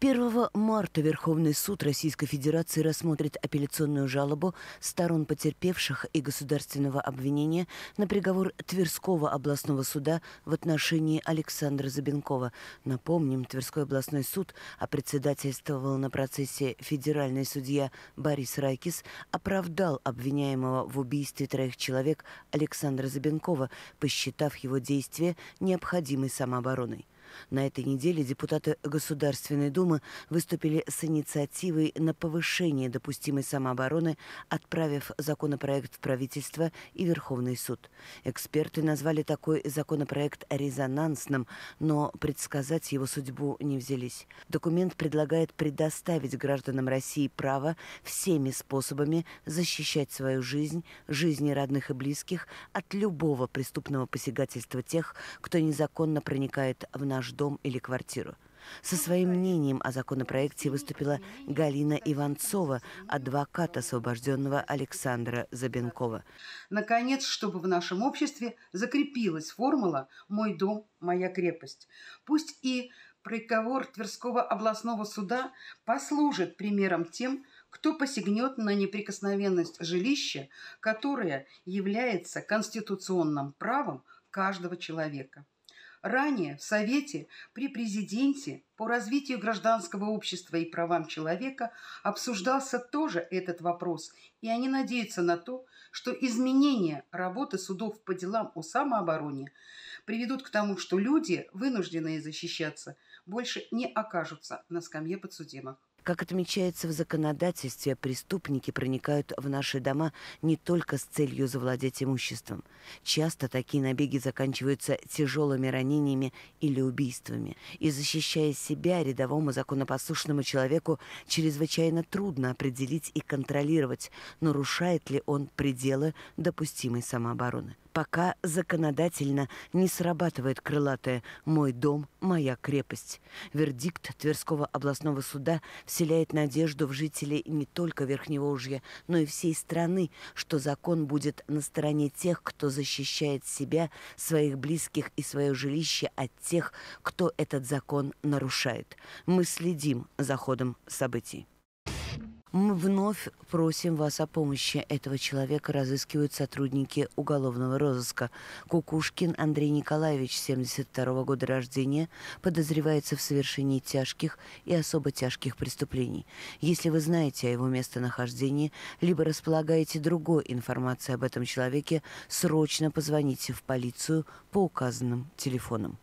1 марта Верховный суд Российской Федерации рассмотрит апелляционную жалобу сторон потерпевших и государственного обвинения на приговор Тверского областного суда в отношении Александра Забенкова. Напомним, Тверской областной суд, а председательствовал на процессе федеральный судья Борис Райкис, оправдал обвиняемого в убийстве троих человек Александра Забенкова, посчитав его действия необходимой самообороной. На этой неделе депутаты Государственной Думы выступили с инициативой на повышение допустимой самообороны, отправив законопроект в правительство и Верховный суд. Эксперты назвали такой законопроект резонансным, но предсказать его судьбу не взялись. Документ предлагает предоставить гражданам России право всеми способами защищать свою жизнь, жизни родных и близких от любого преступного посягательства тех, кто незаконно проникает в наш наш дом или квартиру. Со ну, своим мнением о законопроекте выступила Галина Иванцова, адвокат освобожденного Александра Забенкова. Наконец, чтобы в нашем обществе закрепилась формула «Мой дом, моя крепость». Пусть и приговор Тверского областного суда послужит примером тем, кто посягнет на неприкосновенность жилища, которое является конституционным правом каждого человека. Ранее в Совете при Президенте по развитию гражданского общества и правам человека обсуждался тоже этот вопрос, и они надеются на то, что изменения работы судов по делам о самообороне приведут к тому, что люди, вынужденные защищаться, больше не окажутся на скамье подсудимых. Как отмечается в законодательстве, преступники проникают в наши дома не только с целью завладеть имуществом. Часто такие набеги заканчиваются тяжелыми ранениями или убийствами. И защищая себя, рядовому законопослушному человеку чрезвычайно трудно определить и контролировать, нарушает ли он пределы допустимой самообороны пока законодательно не срабатывает крылатая «Мой дом, моя крепость». Вердикт Тверского областного суда вселяет надежду в жителей не только Верхнего Ужья, но и всей страны, что закон будет на стороне тех, кто защищает себя, своих близких и свое жилище от тех, кто этот закон нарушает. Мы следим за ходом событий. Мы вновь просим вас о помощи. Этого человека разыскивают сотрудники уголовного розыска. Кукушкин Андрей Николаевич, 72 -го года рождения, подозревается в совершении тяжких и особо тяжких преступлений. Если вы знаете о его местонахождении, либо располагаете другой информацией об этом человеке, срочно позвоните в полицию по указанным телефонам.